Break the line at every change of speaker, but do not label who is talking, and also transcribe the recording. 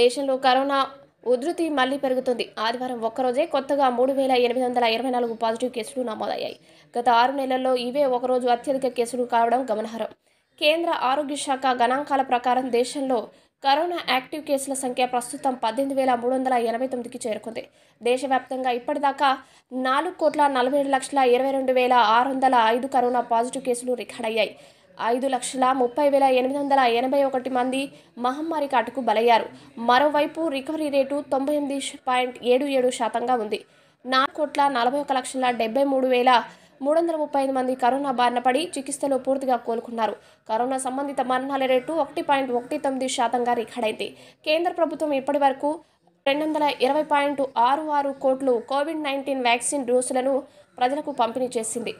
దేశంలో కరోనా ఉధృతి మళ్లీ పెరుగుతుంది ఆదివారం ఒక్కరోజే కొత్తగా మూడు వేల ఎనిమిది వందల ఇరవై నాలుగు పాజిటివ్ కేసులు నమోదయ్యాయి గత ఆరు నెలల్లో ఇవే ఒకరోజు అత్యధిక కేసులు కావడం గమనార్హం కేంద్ర ఆరోగ్య శాఖ గణాంకాల ప్రకారం దేశంలో కరోనా యాక్టివ్ కేసుల సంఖ్య ప్రస్తుతం పద్దెనిమిది వేల మూడు వందల ఎనభై తొమ్మిదికి చేరుకుంది దేశవ్యాప్తంగా ఇప్పటిదాకా నాలుగు కోట్ల నలభై ఏడు లక్షల ఇరవై రెండు వేల ఆరు వందల ఐదు కరోనా పాజిటివ్ కేసులు రికార్డ్ అయ్యాయి ఐదు లక్షల ముప్పై వేల ఎనిమిది వందల ఎనభై ఒకటి మంది మహమ్మారి కాటుకు బలయ్యారు మరోవైపు రికవరీ రేటు తొంభై ఎనిమిది పాయింట్ ఏడు ఏడు శాతంగా ఉంది నాలుగు కోట్ల నలభై ఒక లక్షల డెబ్బై మూడు వేల మూడు వందల ముప్పై ఐదు మంది కరోనా బారిన పడి చికిత్సలో పూర్తిగా కోలుకున్నారు కరోనా సంబంధిత మరణాల రేటు ఒకటి పాయింట్ ఒకటి తొమ్మిది శాతంగా రికార్డైంది కేంద్ర ప్రభుత్వం ఇప్పటి వరకు రెండు వందల ఇరవై పాయింట్ ఆరు ఆరు కోట్లు కోవిడ్ నైన్టీన్ వ్యాక్సిన్ డోసులను ప్రజలకు పంపిణీ చేసింది